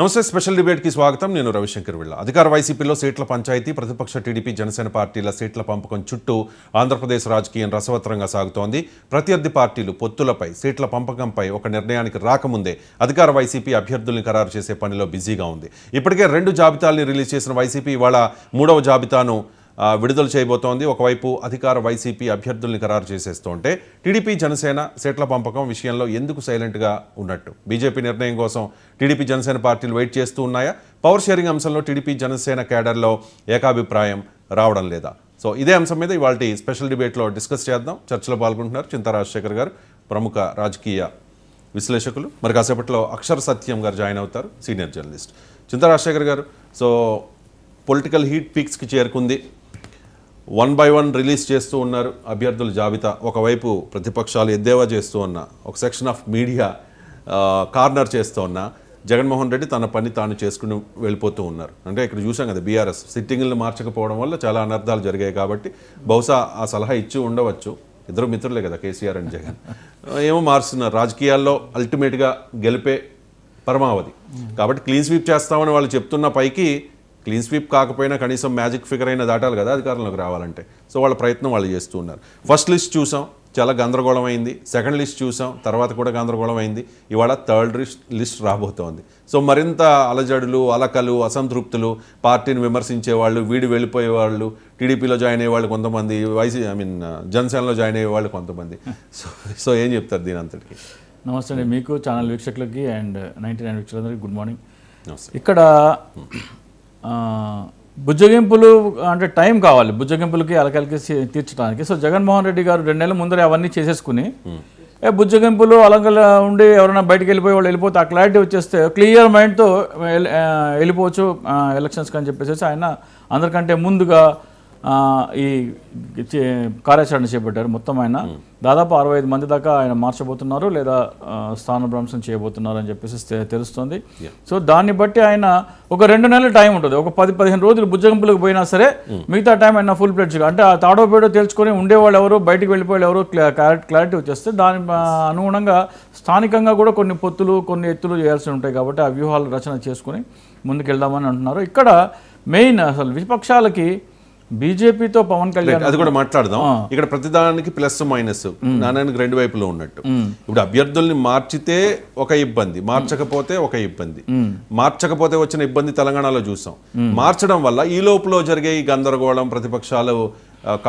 నమస్తే స్పెషల్ డిబేట్కి స్వాగతం నేను రవిశంకర్ విళ్ళ అధికార వైసీపీలో సీట్ల పంచాయతీ ప్రతిపక్ష టీడీపీ జనసేన పార్టీల సీట్ల పంపకం చుట్టూ ఆంధ్రప్రదేశ్ రాజకీయం రసవత్రంగా సాగుతోంది ప్రత్యర్థి పార్టీలు పొత్తులపై సీట్ల పంపకంపై ఒక నిర్ణయానికి రాకముందే అధికార వైసీపీ అభ్యర్థుల్ని ఖరారు చేసే పనిలో బిజీగా ఉంది ఇప్పటికే రెండు జాబితాల్ని రిలీజ్ చేసిన వైసీపీ ఇవాళ మూడవ జాబితాను విడుదల చేయబోతోంది ఒకవైపు అధికార వైసీపీ అభ్యర్థుల్ని ఖరారు చేసేస్తుంటే టీడీపీ జనసేన సీట్ల పంపకం విషయంలో ఎందుకు సైలెంట్గా ఉన్నట్టు బీజేపీ నిర్ణయం కోసం టీడీపీ జనసేన పార్టీలు వెయిట్ చేస్తూ ఉన్నాయా పవర్ షేరింగ్ అంశంలో టీడీపీ జనసేన క్యాడర్లో ఏకాభిప్రాయం రావడం లేదా సో ఇదే అంశం మీద ఇవాళ స్పెషల్ డిబేట్లో డిస్కస్ చేద్దాం చర్చలో పాల్గొంటున్నారు చింతా రాజశేఖర్ గారు ప్రముఖ రాజకీయ విశ్లేషకులు మరి కాసేపట్లో అక్షర సత్యం గారు జాయిన్ అవుతారు సీనియర్ జర్నలిస్ట్ చింతా రాజశేఖర్ గారు సో పొలిటికల్ హీట్ పీక్స్కి చేరుకుంది వన్ బై వన్ రిలీజ్ చేస్తూ ఉన్నారు అభ్యర్థుల జాబితా ఒకవైపు ప్రతిపక్షాలు ఎద్దేవా చేస్తూ ఉన్నా ఒక సెక్షన్ ఆఫ్ మీడియా కార్నర్ చేస్తూ ఉన్నా జగన్మోహన్ రెడ్డి తన పని తాను చేసుకుని వెళ్ళిపోతూ ఉన్నారు అంటే ఇక్కడ చూసాం కదా బీఆర్ఎస్ సిట్టింగ్లు మార్చకపోవడం వల్ల చాలా అనర్థాలు జరిగాయి కాబట్టి బహుశా ఆ సలహా ఇచ్చి ఉండవచ్చు ఇద్దరు మిత్రులే కదా కేసీఆర్ అండ్ జగన్ ఏమో మారుస్తున్నారు రాజకీయాల్లో అల్టిమేట్గా గెలిపే పరమావధి కాబట్టి క్లీన్ స్వీప్ చేస్తామని వాళ్ళు చెప్తున్న పైకి క్లీన్ స్వీప్ కాకపోయినా కనీసం మ్యాజిక్ ఫిగర్ అయినా దాటాలి కదా అధికారంలోకి రావాలంటే సో వాళ్ళ ప్రయత్నం వాళ్ళు చేస్తూ ఉన్నారు ఫస్ట్ లిస్ట్ చూసాం చాలా గందరగోళమైంది సెకండ్ లిస్ట్ చూసాం తర్వాత కూడా గందరగోళం అయింది ఇవాళ థర్డ్ లిస్ట్ లిస్ట్ రాబోతోంది సో మరింత అలజడులు అలకలు అసంతృప్తులు పార్టీని విమర్శించే వాళ్ళు వీడు వెళ్ళిపోయే వాళ్ళు టీడీపీలో జాయిన్ అయ్యే వాళ్ళు కొంతమంది వైసీ ఐ మీన్ జనసేనలో జాయిన్ అయ్యే వాళ్ళు కొంతమంది సో సో ఏం చెప్తారు దీని అంతటికి నమస్తే అండి మీకు ఛానల్ వీక్షకులకి అండ్ నైన్టీ నైన్ వీక్షకులందరికీ గుడ్ మార్నింగ్ ఇక్కడ బుజ్జగింపులు అంటే టైం కావాలి బుజ్జగింపులకి అలకలికి తీర్చడానికి సో జగన్మోహన్ రెడ్డి గారు రెండు నెలల ముందరే అవన్నీ చేసేసుకుని ఏ బుజ్జగింపులు అలంకలు ఉండి ఎవరైనా బయటకు వెళ్ళిపోయి వాళ్ళు వెళ్ళిపోతే ఆ క్లారిటీ వచ్చేస్తే క్లియర్ మైండ్తో వెళ్ళిపోవచ్చు ఎలక్షన్స్కి అని చెప్పేసి ఆయన అందరికంటే ముందుగా ఈ కార్యాచరణ చేపట్టారు మొత్తం ఆయన దాదాపు అరవై ఐదు మంది దాకా ఆయన మార్చబోతున్నారు లేదా స్థానభ్రంశం చేయబోతున్నారు అని చెప్పేసి తెలుస్తుంది సో దాన్ని బట్టి ఆయన ఒక రెండు నెలల టైం ఉంటుంది ఒక పది పదిహేను రోజులు బుజ్జగింపులకు పోయినా సరే మిగతా టైం ఆయన ఫుల్ ప్లేట్స్గా అంటే ఆ తాడోపేడో తెలుసుకొని ఉండేవాళ్ళు ఎవరు బయటకు వెళ్ళిపోయే ఎవరు క్లారిటీ వచ్చేస్తే దాని అనుగుణంగా స్థానికంగా కూడా కొన్ని పొత్తులు కొన్ని ఎత్తులు చేయాల్సి ఉంటాయి కాబట్టి ఆ వ్యూహాలు రచన చేసుకుని ముందుకెళ్దామని అంటున్నారు ఇక్కడ మెయిన్ అసలు విపక్షాలకి బీజేపీతో పవన్ కళ్యాణ్ అది కూడా మాట్లాడదాం ఇక్కడ ప్రతిదానికి ప్లస్ మైనస్ నాణానికి రెండు వైపులో ఉన్నట్టు ఇప్పుడు అభ్యర్థుల్ని మార్చితే ఒక ఇబ్బంది మార్చకపోతే ఒక ఇబ్బంది మార్చకపోతే వచ్చిన ఇబ్బంది తెలంగాణలో చూసాం మార్చడం వల్ల ఈ లోపల జరిగే ఈ గందరగోళం ప్రతిపక్షాలు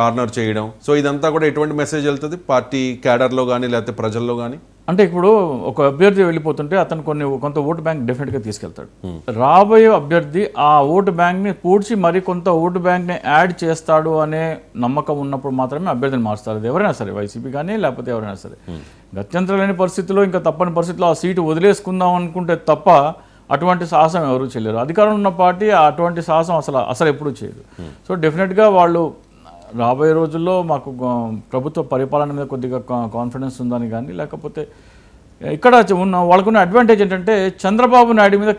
కార్నర్ చేయడం సో ఇదంతా కూడా ఎటువంటి మెసేజ్ వెళ్తుంది పార్టీ క్యాడర్లో కానీ లేకపోతే ప్రజల్లో కానీ అంటే ఇప్పుడు ఒక అభ్యర్థి వెళ్ళిపోతుంటే అతను కొన్ని కొంత ఓటు బ్యాంక్ డెఫినెట్గా తీసుకెళ్తాడు hmm. రాబోయే అభ్యర్థి ఆ ఓటు బ్యాంక్ని పూడ్చి మరి కొంత ఓటు బ్యాంక్ని యాడ్ చేస్తాడు అనే నమ్మకం ఉన్నప్పుడు మాత్రమే అభ్యర్థిని మారుస్తారు ఎవరైనా సరే వైసీపీ కానీ లేకపోతే ఎవరైనా సరే hmm. గత్యంతరం లేని పరిస్థితిలో ఇంకా తప్పని పరిస్థితిలో ఆ సీటు వదిలేసుకుందాం అనుకుంటే తప్ప అటువంటి సాహసం ఎవరు చేయలేరు అధికారంలో ఉన్న పార్టీ అటువంటి సాహసం అసలు అసలు ఎప్పుడూ చేయదు hmm. సో డెఫినెట్గా వాళ్ళు రాబోయే రోజుల్లో మాకు ప్రభుత్వ పరిపాలన మీద కొద్దిగా కాన్ఫిడెన్స్ ఉందని కానీ లేకపోతే ఇక్కడ ఉన్న వాళ్ళకున్న అడ్వాంటేజ్ ఏంటంటే చంద్రబాబు నాయుడు మీద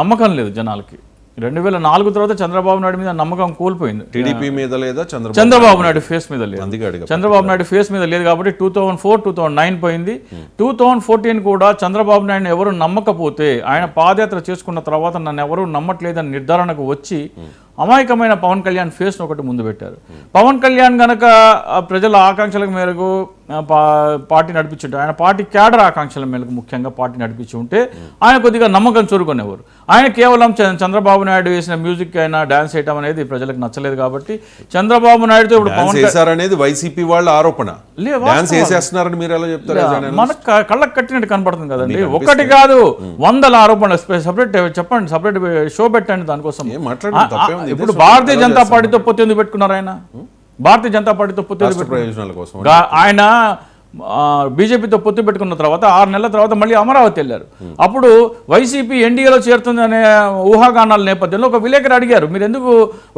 నమ్మకం లేదు జనాలకి రెండు వేల నాలుగు తర్వాత చంద్రబాబు నాయుడు మీద నమ్మకం కోల్పోయింది టీడీపీ మీద లేదా చంద్రబాబు నాయుడు ఫేస్ మీద లేదు చంద్రబాబు నాయుడు ఫేస్ మీద లేదు కాబట్టి two thousand four two thousand nine పోయింది టూ థౌసండ్ ఫోర్టీన్ కూడా చంద్రబాబు నాయుడు ఎవరు నమ్మకపోతే ఆయన పాదయాత్ర చేసుకున్న తర్వాత నన్ను ఎవరు నమ్మట్లేదని నిర్ధారణకు వచ్చి hmm. అమాయకమైన పవన్ కళ్యాణ్ ఫేస్ను ఒకటి ముందు పెట్టారు పవన్ కళ్యాణ్ గనక ప్రజల ఆకాంక్షలకు మేరకు పార్టీ నడిపించుంటే ఆయన పార్టీ క్యాడర్ ఆకాంక్షల మేరకు ముఖ్యంగా పార్టీ నడిపించి ఉంటే ఆయన కొద్దిగా నమ్మకం చూరుకునేవారు ఆయన కేవలం చంద్రబాబు నాయుడు వేసిన మ్యూజిక్ అయినా డాన్స్ చేయడం అనేది ప్రజలకు నచ్చలేదు కాబట్టి చంద్రబాబు నాయుడుతో ఇప్పుడు పవన్ అనేది వైసీపీ వాళ్ళ ఆరోపణ డాన్స్ వేసేస్తున్నారని మీరు ఎలా చెప్తారు మనకు కళ్ళకు కట్టినట్టు కనబడుతుంది కదండి ఒకటి కాదు వందల ఆరోపణలు సపరేట్ చెప్పండి సపరేట్ షో పెట్టండి దానికోసం ఇప్పుడు భారతీయ జనతా పార్టీతో పొత్తు ఎందుకు పెట్టుకున్నారు ఆయన భారతీయ జనతా పార్టీతో పొత్తు ఆయన బీజేపీతో పొత్తు పెట్టుకున్న తర్వాత ఆరు నెలల తర్వాత మళ్ళీ అమరావతి వెళ్ళారు అప్పుడు వైసీపీ ఎన్డీఏలో చేరుతుందనే ఊహాగానాల నేపథ్యంలో ఒక విలేకరు అడిగారు మీరు ఎందుకు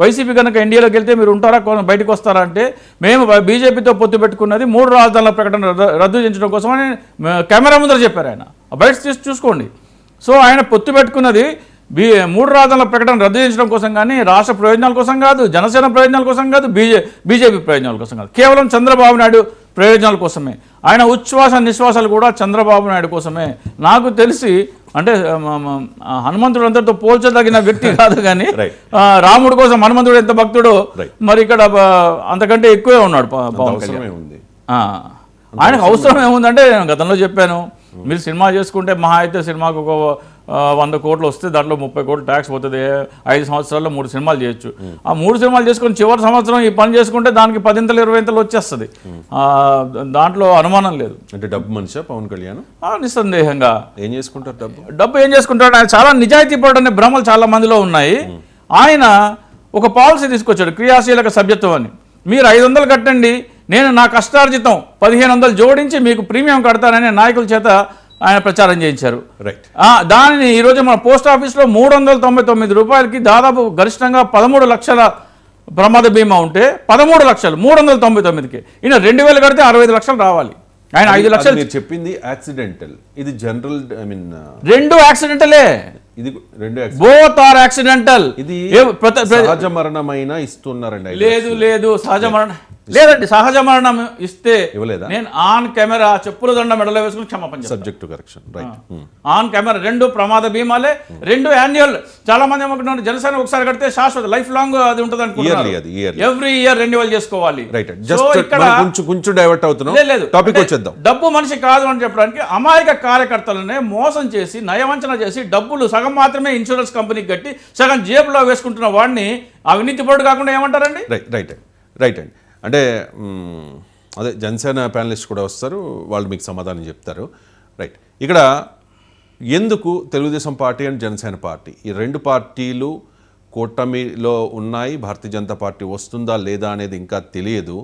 వైసీపీ కనుక ఎన్డీఏలోకి వెళ్తే మీరు ఉంటారా బయటకు వస్తారా అంటే మేము బీజేపీతో పొత్తు పెట్టుకున్నది మూడు రాజధానుల ప్రకటన రద్దు చేయించడం కోసమని కెమెరా ముందర చెప్పారు ఆయన బయట తీసి చూసుకోండి సో ఆయన పొత్తు పెట్టుకున్నది బీ మూడు రాజధానుల ప్రకటన రద్దు చేయించడం కోసం కానీ రాష్ట్ర ప్రయోజనాల కోసం కాదు జనసేన ప్రయోజనాల కోసం కాదు బీజే బీజేపీ ప్రయోజనాల కోసం కాదు కేవలం చంద్రబాబు నాయుడు ప్రయోజనాల కోసమే ఆయన ఉచ్ఛ్వాస నిశ్వాసాలు కూడా చంద్రబాబు నాయుడు కోసమే నాకు తెలిసి అంటే హనుమంతుడు అందరితో పోల్చదగిన వ్యక్తి కాదు కానీ రాముడు కోసం హనుమంతుడు ఎంత భక్తుడో మరి ఇక్కడ అంతకంటే ఎక్కువే ఉన్నాడు పవన్ కళ్యాణ్ ఆయనకు అవసరం ఏముందంటే నేను గతంలో చెప్పాను మీరు సినిమా చేసుకుంటే మహా అయితే సినిమాకు ఒక వంద కోట్లు వస్తే దాంట్లో ముప్పై కోట్లు ట్యాక్స్ పోతుంది ఐదు సంవత్సరాల్లో మూడు సినిమాలు చేయొచ్చు ఆ మూడు సినిమాలు చేసుకుని చివరి సంవత్సరం ఈ పని చేసుకుంటే దానికి పదింతలు ఇరవై ఇంతలు వచ్చేస్తుంది దాంట్లో అనుమానం లేదు అంటే డబ్బు మనిషా పవన్ కళ్యాణ్ నిస్సందేహంగా ఏం చేసుకుంటారు డబ్బు డబ్బు ఏం చేసుకుంటాడు ఆయన చాలా నిజాయితీ పడనే భ్రమలు చాలా మందిలో ఉన్నాయి ఆయన ఒక పాలసీ తీసుకొచ్చాడు క్రియాశీలక సభ్యత్వం అని మీరు ఐదు వందలు కట్టండి నేను నా కష్టార్జితం పదిహేను వందలు జోడించి మీకు ప్రీమియం కడతానని నాయకుల చేత ఆయన ప్రచారం చేయించారు రైట్ దానిని ఈరోజు మన పోస్ట్ ఆఫీస్లో మూడు వందల తొంభై తొమ్మిది రూపాయలకి దాదాపు గరిష్టంగా పదమూడు లక్షల ప్రమాద బీమా ఉంటే పదమూడు లక్షలు మూడు వందల తొంభై తొమ్మిదికి ఈయన రెండు వేలు కడితే అరవై ఐదు లక్షలు రావాలి ఆయన ఐదు లక్షలు మీరు చెప్పింది యాక్సిడెంటల్ ఇది జనరల్ ఐ మీన్ రెండు యాక్సిడెంటలే ఇది రెండు బోత్ ఆర్ యాక్సిడెంటల్ ఇది సహజ మరణమైనా ఇస్తున్నారండి లేదు లేదు సహజ మరణ లేదండి సహజ మరణం ఇస్తే ఇవ్వలేదా నేను ఆన్ కెమెరా చెప్పుల దండ మెడలో వేసుకుని క్షమాపణ subject correction right on camera రెండు ప్రమాద బీమాలే hmm. రెండు యాన్యువల్ చాలా మంది ఏమనుకుంటున్నారు జనసేన ఒకసారి కడితే శాశ్వత లైఫ్ లాంగ్ అది ఉంటుంది అనుకుంటున్నారు ఎవ్రీ ఇయర్ రెన్యువల్ చేసుకోవాలి రైట్ ఇక్కడ డైవర్ట్ అవుతున్నాం లేదు టాపిక్ డబ్బు మనిషి కాదు అని చెప్పడానికి అమాయక కార్యకర్తలనే మోసం చేసి నయవంచన చేసి డబ్బులు సగం మాత్రమే ఇన్సూరెన్స్ కంపెనీకి కట్టి సగం జేబులో వేసుకుంటున్న వాడిని అవినీతి పడు కాకుండా ఏమంటారండి రైట్ రైట్ రైట్ అండి అంటే అదే జనసేన ప్యానలిస్ట్ కూడా వస్తారు వాళ్ళు మీకు సమాధానం చెప్తారు రైట్ ఇక్కడ ఎందుకు Telugu Desam party and Janasena party ఈ రెండు పార్టీలు కూటమిలో ఉన్నాయి భారతీయ జనతా పార్టీ వస్తుందా లేదా అనేది ఇంకా తెలియదు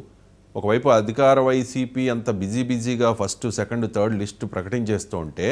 ఒకవైపు అధికార వైసీపీ అంత బిజీ బిజీగా ఫస్ట్ సెకండ్ థర్డ్ లిస్టు ప్రకటించేస్తూ ఉంటే